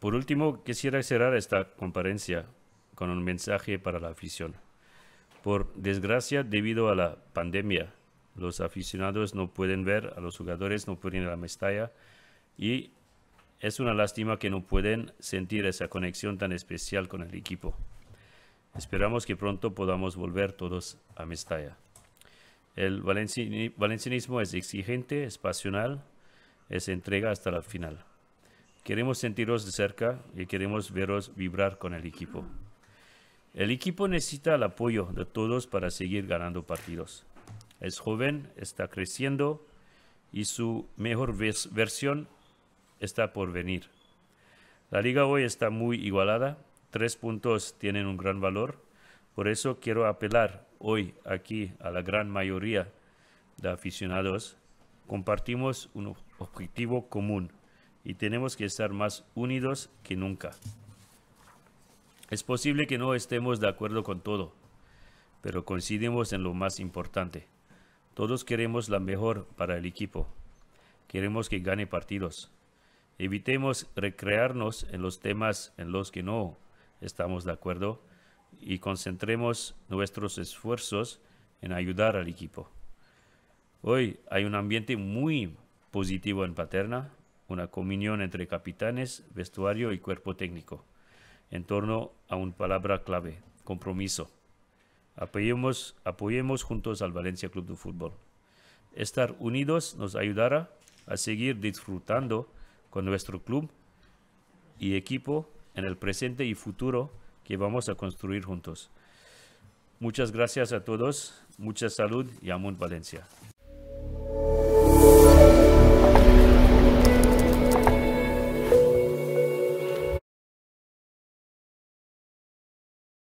Por último, quisiera cerrar esta conferencia con un mensaje para la afición. Por desgracia, debido a la pandemia, los aficionados no pueden ver a los jugadores, no pueden ir a la Mestalla y es una lástima que no pueden sentir esa conexión tan especial con el equipo. Esperamos que pronto podamos volver todos a Mestalla. El valencianismo es exigente, es pasional, es entrega hasta la final. Queremos sentiros de cerca y queremos veros vibrar con el equipo. El equipo necesita el apoyo de todos para seguir ganando partidos. Es joven, está creciendo y su mejor versión está por venir. La liga hoy está muy igualada, tres puntos tienen un gran valor, por eso quiero apelar hoy aquí a la gran mayoría de aficionados. Compartimos un objetivo común y tenemos que estar más unidos que nunca. Es posible que no estemos de acuerdo con todo, pero coincidimos en lo más importante. Todos queremos la mejor para el equipo. Queremos que gane partidos. Evitemos recrearnos en los temas en los que no estamos de acuerdo y concentremos nuestros esfuerzos en ayudar al equipo. Hoy hay un ambiente muy positivo en Paterna una comunión entre capitanes, vestuario y cuerpo técnico, en torno a una palabra clave, compromiso. Apoyemos, apoyemos juntos al Valencia Club de Fútbol. Estar unidos nos ayudará a seguir disfrutando con nuestro club y equipo en el presente y futuro que vamos a construir juntos. Muchas gracias a todos, mucha salud y amor Valencia.